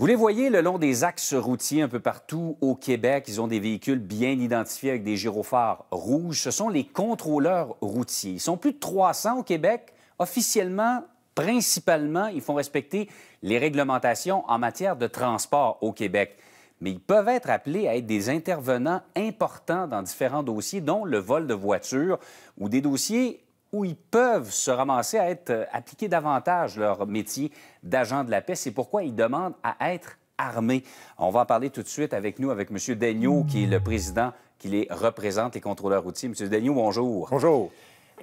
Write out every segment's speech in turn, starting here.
Vous les voyez le long des axes routiers un peu partout au Québec. Ils ont des véhicules bien identifiés avec des gyrophares rouges. Ce sont les contrôleurs routiers. Ils sont plus de 300 au Québec. Officiellement, principalement, ils font respecter les réglementations en matière de transport au Québec. Mais ils peuvent être appelés à être des intervenants importants dans différents dossiers, dont le vol de voitures ou des dossiers où ils peuvent se ramasser à être euh, appliqués davantage leur métier d'agent de la paix. C'est pourquoi ils demandent à être armés. On va en parler tout de suite avec nous, avec M. Daigneault, qui est le président qui les représente, les contrôleurs routiers. M. Daigneault, bonjour. Bonjour.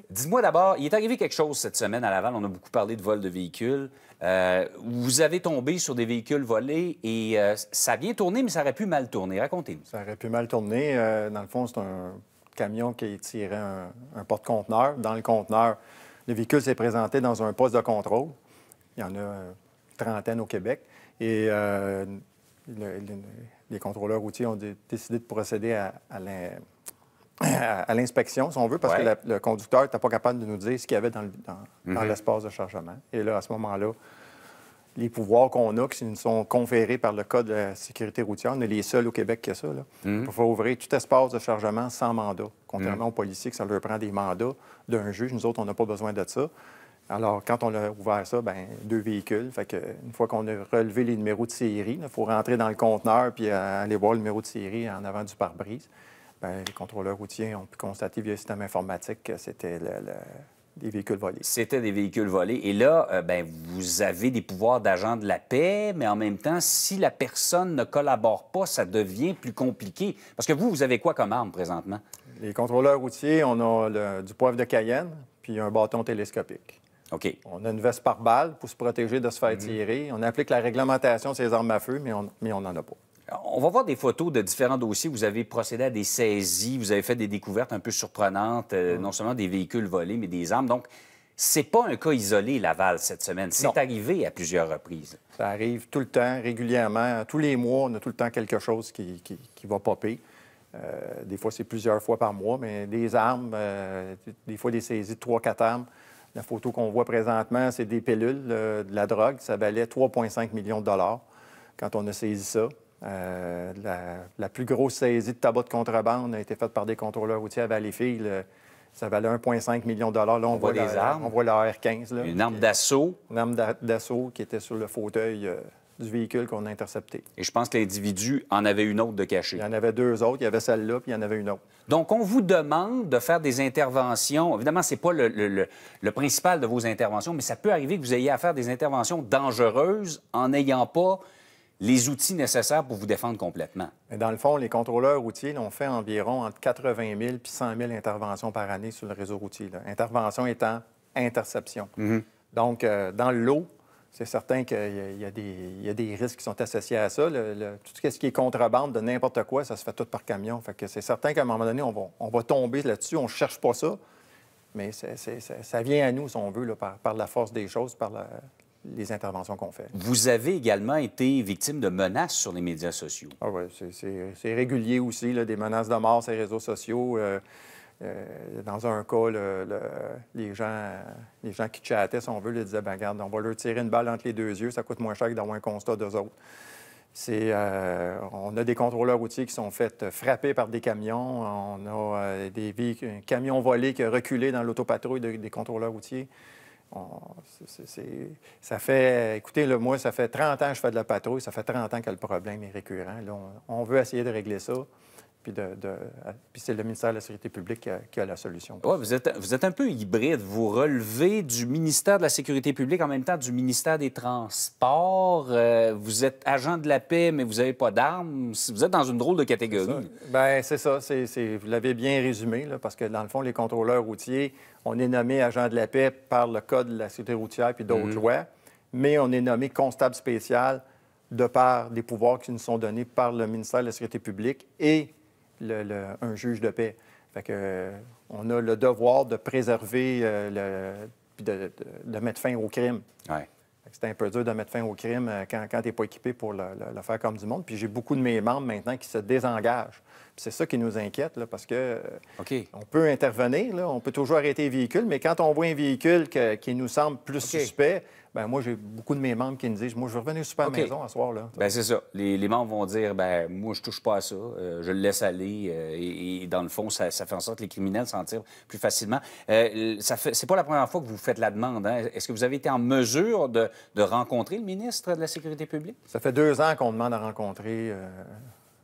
Dites-moi d'abord, il est arrivé quelque chose cette semaine à Laval. On a beaucoup parlé de vol de véhicules. Euh, vous avez tombé sur des véhicules volés et euh, ça a bien tourné, mais ça aurait pu mal tourner. Racontez-nous. Ça aurait pu mal tourner. dans le fond, c'est un camion qui tirait un, porte-conteneur. Dans le conteneur, le véhicule s'est présenté dans un poste de contrôle. Il y en a une trentaine au Québec. Et euh, les contrôleurs routiers ont décidé de procéder à, l'inspection, si on veut, parce que le conducteur n'était pas capable de nous dire ce qu'il y avait dans mm-hmm. l'espace de chargement. Et là, à ce moment-là, les pouvoirs qu'on a, qui sont conférés par le Code de la sécurité routière. On est les seuls au Québec qui a ça. Il mm-hmm. faut ouvrir tout espace de chargement sans mandat, contrairement mm-hmm. aux policiers que ça leur prend des mandats d'un juge. Nous autres, on n'a pas besoin de ça. Alors, quand on a ouvert ça, ben deux véhicules. Fait que, une fois qu'on a relevé les numéros de série, il faut rentrer dans le conteneur puis euh, aller voir le numéro de série en avant du pare-brise. Ben, les contrôleurs routiers ont pu constater via le système informatique que c'était le des volés. C'était des véhicules volés. Et là, euh, ben, vous avez des pouvoirs d'agent de la paix, mais en même temps, si la personne ne collabore pas, ça devient plus compliqué. Parce que vous, vous avez quoi comme arme présentement? Les contrôleurs routiers, on a du poivre de Cayenne, puis un bâton télescopique. OK. On a une veste par balle pour se protéger de se faire tirer. On applique la réglementation sur les armes à feu, mais on n'en a pas. On va voir des photos de différents dossiers. Vous avez procédé à des saisies, vous avez fait des découvertes un peu surprenantes, euh, non seulement des véhicules volés, mais des armes. Donc, c'est pas un cas isolé, Laval, cette semaine. C'est arrivé à plusieurs reprises. Ça arrive tout le temps, régulièrement. Tous les mois, on a tout le temps quelque chose qui, va popper. Euh, des fois, c'est plusieurs fois par mois, mais des armes, euh, des fois des saisies de 3-4 armes. La photo qu'on voit présentement, c'est des pilules, de la drogue. Ça valait 3,5 millions de dollars quand on a saisi ça. Euh, la, plus grosse saisie de tabac de contrebande a été faite par des contrôleurs routiers à Valleyfield. Euh, ça valait 1,5 million de dollars. Là, on, voit, les armes. On voit la 15 une arme d'assaut. Une arme d'assaut qui était sur le fauteuil euh, du véhicule qu'on a intercepté. Et je pense que l'individu en avait une autre de cachée. Il y en avait deux autres. Il y avait celle-là, puis il y en avait une autre. Donc, on vous demande de faire des interventions. Évidemment, ce n'est pas le, le, principal de vos interventions, mais ça peut arriver que vous ayez à faire des interventions dangereuses en n'ayant pas les outils nécessaires pour vous défendre complètement. Dans le fond, les contrôleurs routiers, ont fait environ entre 80 000 et 100 000 interventions par année sur le réseau routier. Intervention étant interception. Mm-hmm. Donc, euh, dans l'eau c'est certain qu'il y, a des risques qui sont associés à ça. tout ce qui est contrebande de n'importe quoi, ça se fait tout par camion. Fait que c'est certain qu'à un moment donné, on va, tomber là-dessus, on ne cherche pas ça. Mais ça, vient à nous, si on veut, par, par, la force des choses, par la, les interventions qu'on fait. Vous avez également été victime de menaces sur les médias sociaux. Ah c'est régulier aussi, des menaces de mort sur les réseaux sociaux. Euh, euh, dans un cas, les, gens, les gens qui chattaient, si on veut, ils disaient ben, regarde, on va leur tirer une balle entre les deux yeux, ça coûte moins cher que d'avoir un constat d'eux autres. Euh, on a des contrôleurs routiers qui sont faits frapper par des camions. On a des camions volés qui a reculé dans l'autopatrouille des contrôleurs routiers ça fait, écoutez, le moi, ça fait 30 ans que je fais de la patrouille, ça fait 30 ans que le problème est récurrent. Là, on, veut essayer de régler ça puis, c'est le ministère de la Sécurité publique qui a, la solution. vous êtes, un peu hybride. Vous relevez du ministère de la Sécurité publique en même temps du ministère des Transports. Euh, vous êtes agent de la paix, mais vous n'avez pas d'armes. Vous êtes dans une drôle de catégorie. Bien, c'est ça. Ben, vous l'avez bien résumé, parce que dans le fond, les contrôleurs routiers, on est nommé agent de la paix par le Code de la sécurité routière et d'autres mhm. lois, mais on est nommé constable spécial de par des pouvoirs qui nous sont donnés par le ministère de la Sécurité publique et un juge de paix. Fait que, euh, on a le devoir de préserver euh, le, puis de, mettre fin au crime. C'est un peu dur de mettre fin au crime euh, quand, quand tu n'es pas équipé pour le, faire comme du monde. Puis j'ai beaucoup de mes membres maintenant qui se désengagent. C'est ça qui nous inquiète, parce que euh, on peut intervenir, on peut toujours arrêter les véhicules, mais quand on voit un véhicule qui nous semble plus suspect, ben moi, j'ai beaucoup de mes membres qui me disent Moi, je vais revenir super à maison à soir-là. Ben, c'est ça. Les, membres vont dire ben moi, je touche pas à ça, euh, je le laisse aller. Euh, et, dans le fond, ça, fait en sorte que les criminels s'en tirent plus facilement. ça c'est pas la première fois que vous faites la demande. Hein. Est-ce que vous avez été en mesure de, de, rencontrer le ministre de la Sécurité publique? Ça fait deux ans qu'on demande à rencontrer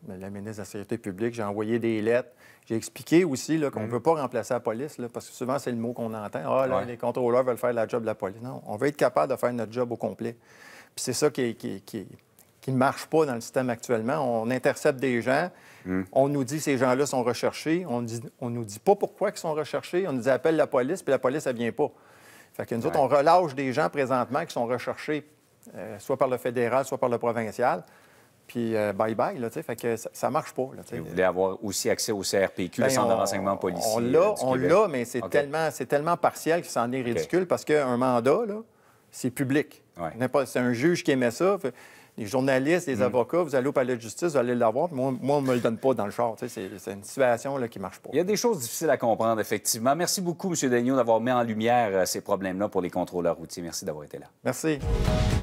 ben, la ministre de la Sécurité publique, j'ai envoyé des lettres. J'ai expliqué aussi qu'on ne mm-hmm. peut pas remplacer la police, parce que souvent, c'est le mot qu'on entend. Ah, là, les contrôleurs veulent faire la job de la police. Non, on veut être capable de faire notre job au complet. Puis c'est ça qui, ne marche pas dans le système actuellement. On intercepte des gens, mm. on nous dit ces gens-là sont recherchés, on ne nous dit pas pourquoi ils sont recherchés, on nous dit appelle la police, puis la police, elle ne vient pas. Fait que nous autres, on relâche des gens présentement qui sont recherchés, euh, soit par le fédéral, soit par le provincial puis bye-bye. Euh, fait que ça marche pas. Là, vous voulez avoir aussi accès au CRPQ, le ben, Centre de renseignement policier. On euh, l'a, mais c'est tellement, tellement partiel que ça en est ridicule parce parce qu'un mandat, c'est public. C'est un juge qui émet ça. les journalistes, les mm. avocats, vous allez au palais de justice, vous allez l'avoir. Moi, moi, on ne me le donne pas dans le char. C'est une situation là, qui ne marche pas. Il y a des choses difficiles à comprendre, effectivement. Merci beaucoup, M. Daigneault, d'avoir mis en lumière euh, ces problèmes-là pour les contrôleurs routiers. Merci d'avoir été là. Merci.